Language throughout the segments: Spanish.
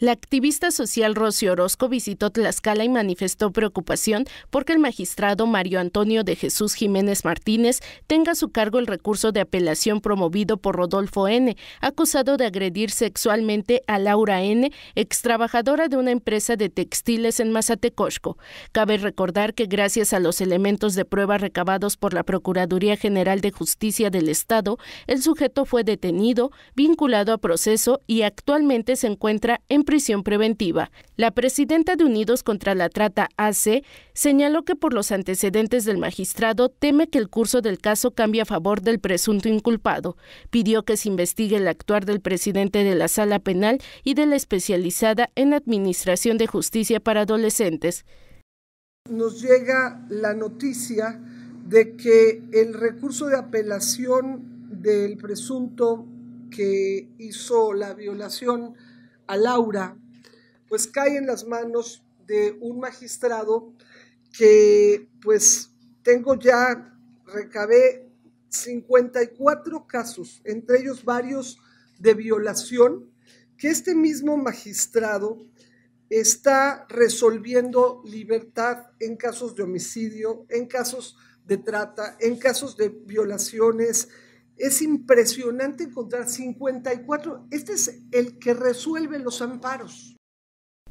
La activista social Rocío Orozco visitó Tlaxcala y manifestó preocupación porque el magistrado Mario Antonio de Jesús Jiménez Martínez tenga a su cargo el recurso de apelación promovido por Rodolfo N., acusado de agredir sexualmente a Laura N., extrabajadora de una empresa de textiles en Mazatecosco. Cabe recordar que gracias a los elementos de prueba recabados por la Procuraduría General de Justicia del Estado, el sujeto fue detenido, vinculado a proceso y actualmente se encuentra en prisión preventiva. La presidenta de Unidos contra la Trata, AC, señaló que por los antecedentes del magistrado teme que el curso del caso cambie a favor del presunto inculpado. Pidió que se investigue el actuar del presidente de la Sala Penal y de la especializada en Administración de Justicia para Adolescentes. Nos llega la noticia de que el recurso de apelación del presunto que hizo la violación a Laura, pues cae en las manos de un magistrado que pues tengo ya, recabé 54 casos, entre ellos varios de violación, que este mismo magistrado está resolviendo libertad en casos de homicidio, en casos de trata, en casos de violaciones, es impresionante encontrar 54. Este es el que resuelve los amparos.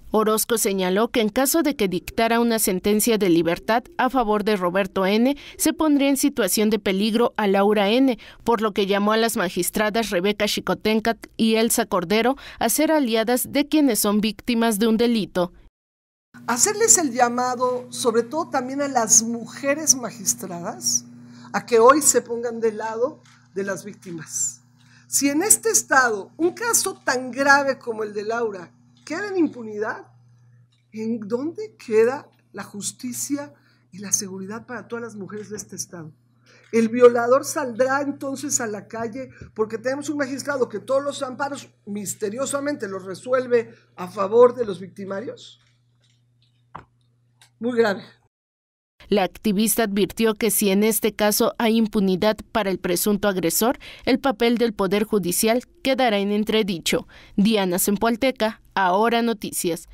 Orozco señaló que en caso de que dictara una sentencia de libertad a favor de Roberto N., se pondría en situación de peligro a Laura N., por lo que llamó a las magistradas Rebeca Chicotencat y Elsa Cordero a ser aliadas de quienes son víctimas de un delito. Hacerles el llamado, sobre todo también a las mujeres magistradas, a que hoy se pongan de lado de las víctimas. Si en este estado un caso tan grave como el de Laura queda en impunidad, ¿en dónde queda la justicia y la seguridad para todas las mujeres de este estado? El violador saldrá entonces a la calle porque tenemos un magistrado que todos los amparos misteriosamente los resuelve a favor de los victimarios. Muy grave. La activista advirtió que si en este caso hay impunidad para el presunto agresor, el papel del Poder Judicial quedará en entredicho. Diana Sempoalteca, Ahora Noticias.